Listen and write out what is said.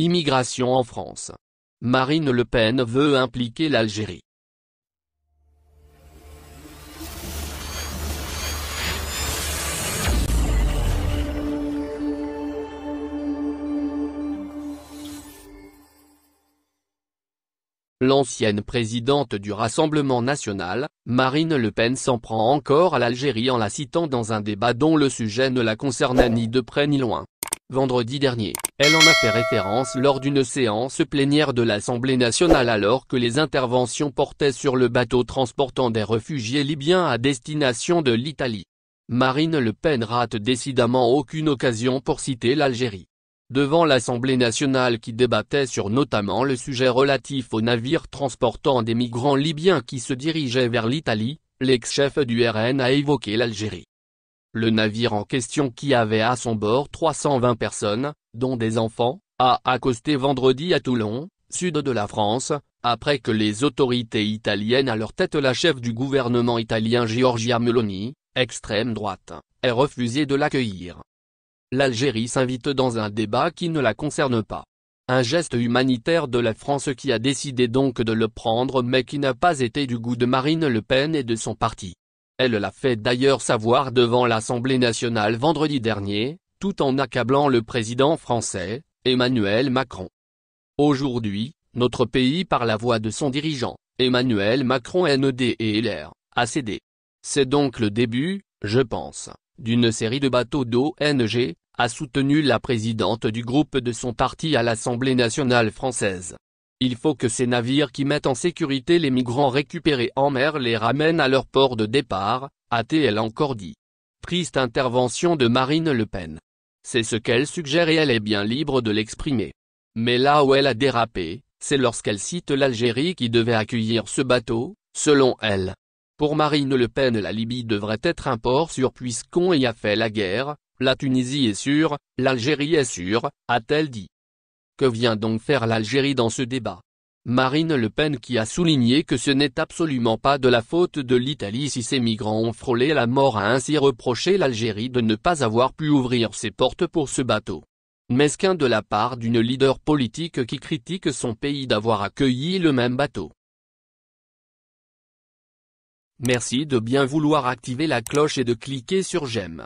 Immigration en France. Marine Le Pen veut impliquer l'Algérie. L'ancienne présidente du Rassemblement national, Marine Le Pen s'en prend encore à l'Algérie en la citant dans un débat dont le sujet ne la concernait ni de près ni loin vendredi dernier. Elle en a fait référence lors d'une séance plénière de l'Assemblée nationale alors que les interventions portaient sur le bateau transportant des réfugiés libyens à destination de l'Italie. Marine Le Pen rate décidément aucune occasion pour citer l'Algérie. Devant l'Assemblée nationale qui débattait sur notamment le sujet relatif aux navires transportant des migrants libyens qui se dirigeaient vers l'Italie, l'ex-chef du RN a évoqué l'Algérie. Le navire en question qui avait à son bord 320 personnes, dont des enfants, a accosté vendredi à Toulon, sud de la France, après que les autorités italiennes à leur tête la chef du gouvernement italien Giorgia Meloni, extrême droite, ait refusé de l'accueillir. L'Algérie s'invite dans un débat qui ne la concerne pas. Un geste humanitaire de la France qui a décidé donc de le prendre mais qui n'a pas été du goût de Marine Le Pen et de son parti. Elle l'a fait d'ailleurs savoir devant l'Assemblée nationale vendredi dernier, tout en accablant le président français, Emmanuel Macron. Aujourd'hui, notre pays par la voix de son dirigeant, Emmanuel Macron ND e et LR, a cédé. C'est donc le début, je pense, d'une série de bateaux d'ONG, a soutenu la présidente du groupe de son parti à l'Assemblée nationale française. Il faut que ces navires qui mettent en sécurité les migrants récupérés en mer les ramènent à leur port de départ, a-t-elle encore dit. Triste intervention de Marine Le Pen. C'est ce qu'elle suggère et elle est bien libre de l'exprimer. Mais là où elle a dérapé, c'est lorsqu'elle cite l'Algérie qui devait accueillir ce bateau, selon elle. Pour Marine Le Pen la Libye devrait être un port sûr puisqu'on y a fait la guerre, la Tunisie est sûre, l'Algérie est sûre, a-t-elle dit. Que vient donc faire l'Algérie dans ce débat Marine Le Pen qui a souligné que ce n'est absolument pas de la faute de l'Italie si ces migrants ont frôlé la mort a ainsi reproché l'Algérie de ne pas avoir pu ouvrir ses portes pour ce bateau. Mesquin de la part d'une leader politique qui critique son pays d'avoir accueilli le même bateau. Merci de bien vouloir activer la cloche et de cliquer sur j'aime.